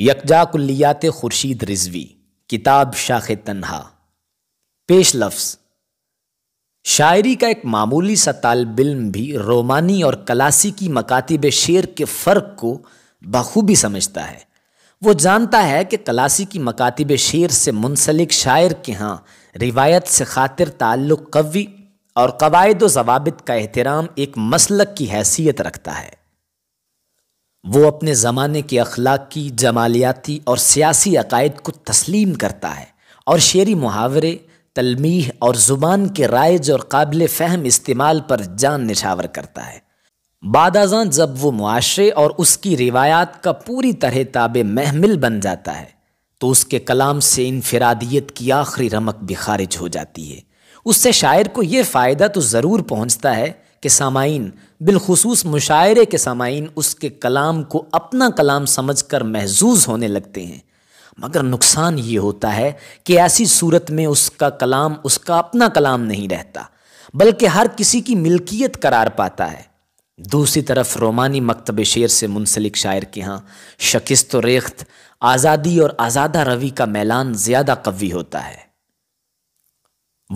यकजा कुल्लियात खुर्शीद रिजवी किताब शाख तन्हा पेश लफ्स शायरी का एक मामूली सा तालब इम भी रोमानी और की मकातिब शेर के फ़र्क को बखूबी समझता है वो जानता है कि की मकातिब शेर से मुंसलिक शायर के यहाँ रिवायत से खातिर ताल्लुक़ कवि और कवायद व का एहतराम एक मसलक की हैसियत रखता है वो अपने ज़माने के अखलाकी जमालियाती और सियासी अकायद को तस्लीम करता है और शेरी मुहावरे तलमीह और ज़ुबान के राइज और काबिल फ़हम इस्तेमाल पर जान निशावर करता है बाद अजा जब वो मुआरे और उसकी रिवायात का पूरी तरह ताब महमिल बन जाता है तो उसके कलाम से इनफरादियत की आखिरी रमक भी खारिज हो जाती है उससे शायर को ये फ़ायदा तो ज़रूर पहुँचता है के सामाइन बिलखसूस मुशायरे के सामाइन उसके कलाम को अपना कलाम समझ कर महजूज होने लगते हैं मगर नुकसान ये होता है कि ऐसी सूरत में उसका कलाम उसका अपना कलाम नहीं रहता बल्कि हर किसी की मिल्कियत करार पाता है दूसरी तरफ रोमानी मकतब शेर से मुंसलिक शायर के यहाँ शकस्त रेख्त आज़ादी और आज़ादा रवि का मैलान ज़्यादा कवी होता है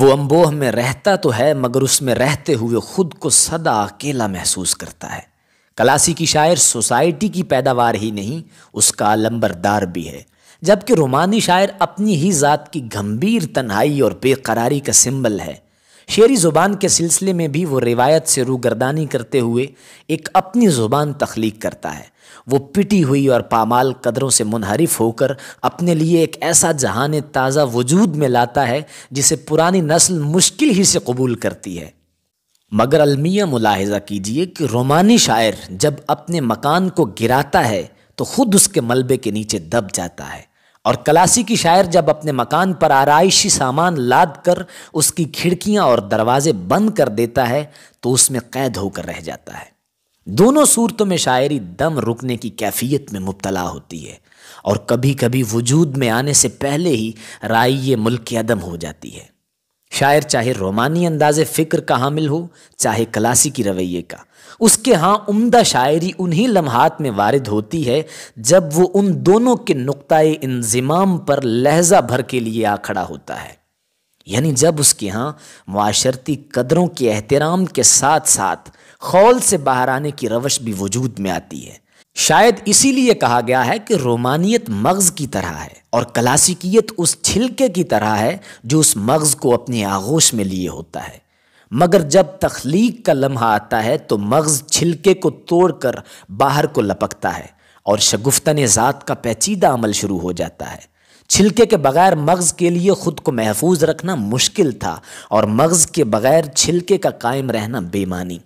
वो अम्बोह में रहता तो है मगर उसमें रहते हुए खुद को सदा अकेला महसूस करता है कलासी की शायर सोसाइटी की पैदावार ही नहीं उसका लंबरदार भी है जबकि रोमानी शायर अपनी ही ज़ात की गंभीर तन्हाई और बेकरारी का सिंबल है शेरी ज़ुबान के सिलसिले में भी वो रिवायत से गर्दानी करते हुए एक अपनी ज़ुबान तख्लीक करता है वो पिटी हुई और पामाल कदरों से मुनहरफ होकर अपने लिए एक ऐसा जहान ताज़ा वजूद में लाता है जिसे पुरानी नस्ल मुश्किल ही से कबूल करती है मगर अलमिया मुलाहजा कीजिए कि रोमानी शायर जब अपने मकान को गिराता है तो ख़ुद उसके मलबे के नीचे दब जाता है और क्लासिकी शायर जब अपने मकान पर आरइशी सामान लाद कर उसकी खिड़कियां और दरवाजे बंद कर देता है तो उसमें कैद होकर रह जाता है दोनों सूरतों में शायरी दम रुकने की कैफियत में मुबतला होती है और कभी कभी वजूद में आने से पहले ही राय मुल्क अदम हो जाती है शायर चाहे रोमानी अंदाज फिक्र का हामिल हो चाहे कलासी की रवैये का उसके यहाँ उम्दा शायरी उन्हीं लम्हात में वारद होती है जब वो उन दोनों के नुकताए इंजमाम पर लहजा भर के लिए आ खड़ा होता है यानी जब उसके यहाँ माशरती कदरों के एहतराम के साथ साथ खौल से बाहर आने की रवश भी वजूद में आती है शायद इसीलिए कहा गया है कि रोमानियत मगज़ की तरह है और क्लासिकियत उस छिलके की तरह है जो उस मगज़ को अपने आगोश में लिए होता है मगर जब तख्लीक का लम्हा आता है तो मगज़ छिलके को तोड़कर बाहर को लपकता है और शगुफ्तन ज़ात का पेचीदा अमल शुरू हो जाता है छिलके के बगैर मगज़ के लिए ख़ुद को महफूज रखना मुश्किल था और मगज़ के बगैर छिलके का कायम रहना बेमानी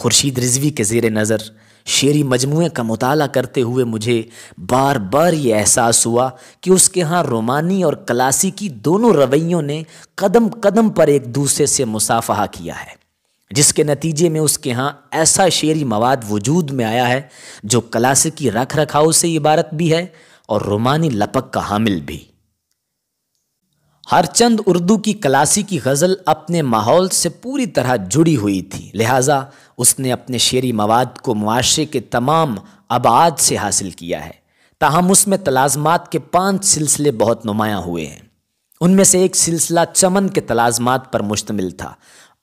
खुर्शीद रिजवी के ज़ेर नज़र शेरी मजमू का मताल करते हुए मुझे बार बार ये एहसास हुआ कि उसके यहाँ रोमानी और क्लासिकी दोनों रवैयों ने कदम कदम पर एक दूसरे से मुसाफहा किया है जिसके नतीजे में उसके यहाँ ऐसा शेरी मवाद वजूद में आया है जो क्लासिकी रख रखाव से इबारत भी है और रोमानी लपक का हामिल भी हरचंद उर्दू की क्लासिकी गज़ल अपने माहौल से पूरी तरह जुड़ी हुई थी लिहाजा उसने अपने शेरी मवाद को मुआरे के तमाम आबाद से हासिल किया है ताहम उसमें तलाजमात के पाँच सिलसिले बहुत नुमाया हुए हैं उनमें से एक सिलसिला चमन के तलाजमात पर मुश्तमिल था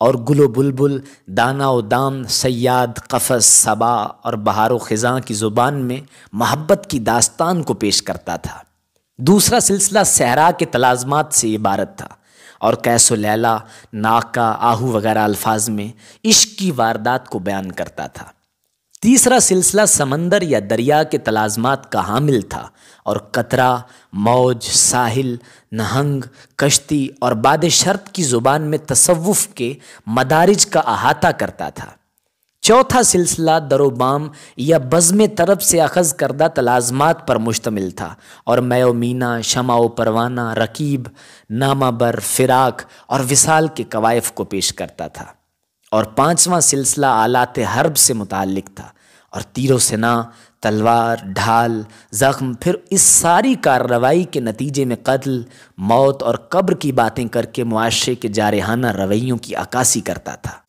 और गुलो बुलबुल दाना दाम सयाद कफ़स सबा और बहार ख़जा की ज़ुबान में महब्बत की दास्तान को पेश करता था दूसरा सिलसिला सहरा के तलाजमात से इबारत था और कैसो लैला नाका आहू वगैरह अल्फाज में इश्क की वारदात को बयान करता था तीसरा सिलसिला समंदर या दरिया के तलाजमात का हामिल था और कतरा मौज साहिल नहंग कश्ती और बाद शर्त की ज़ुबान में तसवुफ़ के मदारिज का अहाता करता था चौथा सिलसिला दरोबाम या बज़म तरफ से अखज़ करदा तलाजमात पर मुश्तमिल था और मैमीना मीना शमा परवाना रकीब नामा बर फिराक और विसाल के कवायफ को पेश करता था और पाँचवा सिलसिला आलात हर्ब से मुतल था और तीरों सेना तलवार ढाल ज़ख्म फिर इस सारी कार्रवाई के नतीजे में कत्ल मौत और कब्र की बातें करके मुआशरे के जारहाना रवैयों की अक्सी करता था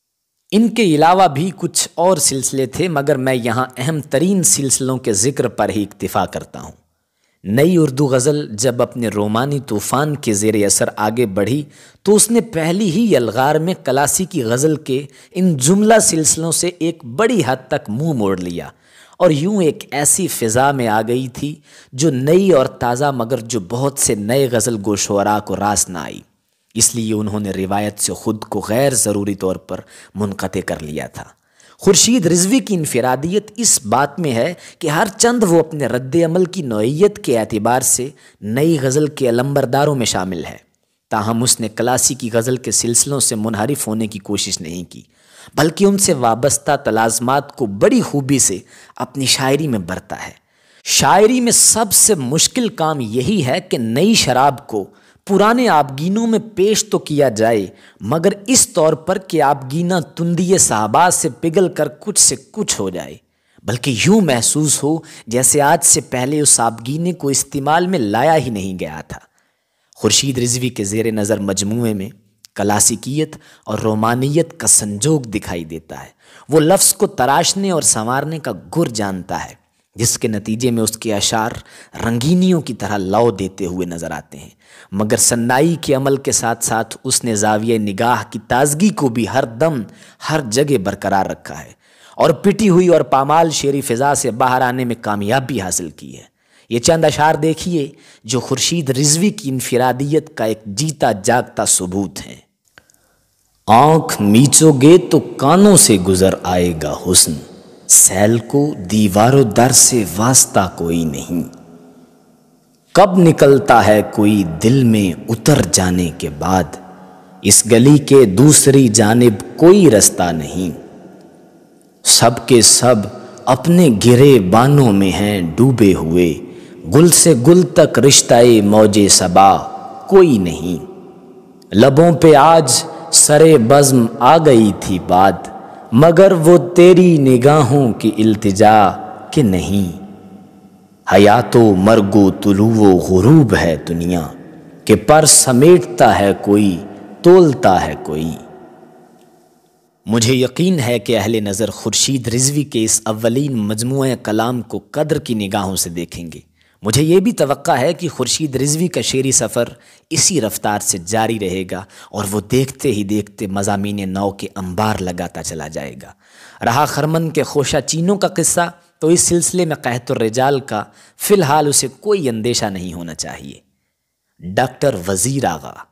इनके अलावा भी कुछ और सिलसिले थे मगर मैं यहाँ अहम तरीन सिलसिलों के ज़िक्र पर ही इतफ़ा करता हूँ नई उर्दू गज़ल जब अपने रोमानी तूफ़ान के ज़ेर असर आगे बढ़ी तो उसने पहली ही यलगार में कलासी की गज़ल के इन जुमला सिलसिलों से एक बड़ी हद तक मुँह मोड़ लिया और यूं एक ऐसी फ़िज़ा में आ गई थी जो नई और ताज़ा मगर जो बहुत से नए गज़ल गोशरा को रास ना आई इसलिए उन्होंने रिवायत से ख़ुद को गैर ज़रूरी तौर पर मुनक़ कर लिया था खुर्शीद रिजवी की इनफरादियत इस बात में है कि हर चंद वो अपने रद्द अमल की नोयत के अतबार से नई गज़ल के अलम्बरदारों में शामिल है ताहम उसने क्लासिकी गज़ल के सिलसिलों से मुनहरफ होने की कोशिश नहीं की बल्कि उनसे वाबस्ता तलाजमात को बड़ी खूबी से अपनी शायरी में बरता है शायरी में सबसे मुश्किल काम यही है कि नई शराब को पुराने आबगीनों में पेश तो किया जाए मगर इस तौर पर कि आबगीना तुंदी साहबाज से पिघल कर कुछ से कुछ हो जाए बल्कि यूं महसूस हो जैसे आज से पहले उस आबगीने को इस्तेमाल में लाया ही नहीं गया था खुर्शीद रिजवी के जेर नज़र मजमू में कलासिकियत और रोमानियत का संजोग दिखाई देता है वो लफ्ज़ को तराशने और संवारने का गुर जानता है जिसके नतीजे में उसके अशार रंगीनियों की तरह लाव देते हुए नज़र आते हैं मगर सन्नाई के अमल के साथ साथ उसने जाविय निगाह की ताजगी को भी हर दम हर जगह बरकरार रखा है और पिटी हुई और पामाल शेरी फ़िज़ा से बाहर आने में कामयाबी हासिल की है ये चंद अशार देखिए जो खुर्शीद रिजवी की इनफरादियत का एक जीता जागता सबूत है आँख मीचोगे तो कानों से गुज़र आएगा हुसन सैल को दीवारों दर से वास्ता कोई नहीं कब निकलता है कोई दिल में उतर जाने के बाद इस गली के दूसरी जानब कोई रास्ता नहीं सब के सब अपने गिरे बानों में हैं डूबे हुए गुल से गुल तक रिश्ताए मौजे सबा कोई नहीं लबों पे आज सरे बज़म आ गई थी बात मगर वो तेरी निगाहों की इल्तिजा कि नहीं हया तो मरगो तुलू गुरूब है दुनिया के पर समेटता है कोई तोलता है कोई मुझे यकीन है कि अहल नज़र खुर्शीद रिजवी के इस अवलिन मजमू कलाम को कदर की निगाहों से देखेंगे मुझे ये भी तो है कि खुर्शीद रिजवी का शेरी सफ़र इसी रफ्तार से जारी रहेगा और वो देखते ही देखते मजामी नौ के अंबार लगाता चला जाएगा रहा खरमन के खोशा चीनों का किस्सा तो इस सिलसिले में कहतुर्रजाल का फ़िलहाल उसे कोई अंदेशा नहीं होना चाहिए डॉक्टर वज़ीर आगा